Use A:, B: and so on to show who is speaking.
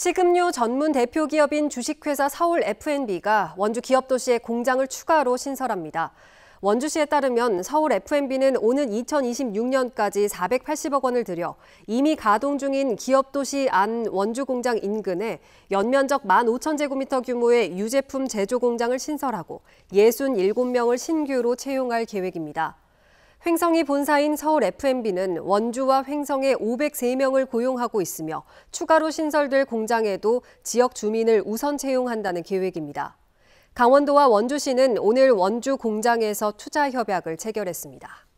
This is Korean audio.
A: 식음료 전문 대표 기업인 주식회사 서울 F&B가 원주 기업도시에 공장을 추가로 신설합니다. 원주시에 따르면 서울 F&B는 오는 2026년까지 480억 원을 들여 이미 가동 중인 기업도시 안 원주 공장 인근에 연면적 15,000제곱미터 규모의 유제품 제조 공장을 신설하고 67명을 신규로 채용할 계획입니다. 횡성이 본사인 서울 FMB는 원주와 횡성에 503명을 고용하고 있으며 추가로 신설될 공장에도 지역 주민을 우선 채용한다는 계획입니다. 강원도와 원주시는 오늘 원주 공장에서 투자 협약을 체결했습니다.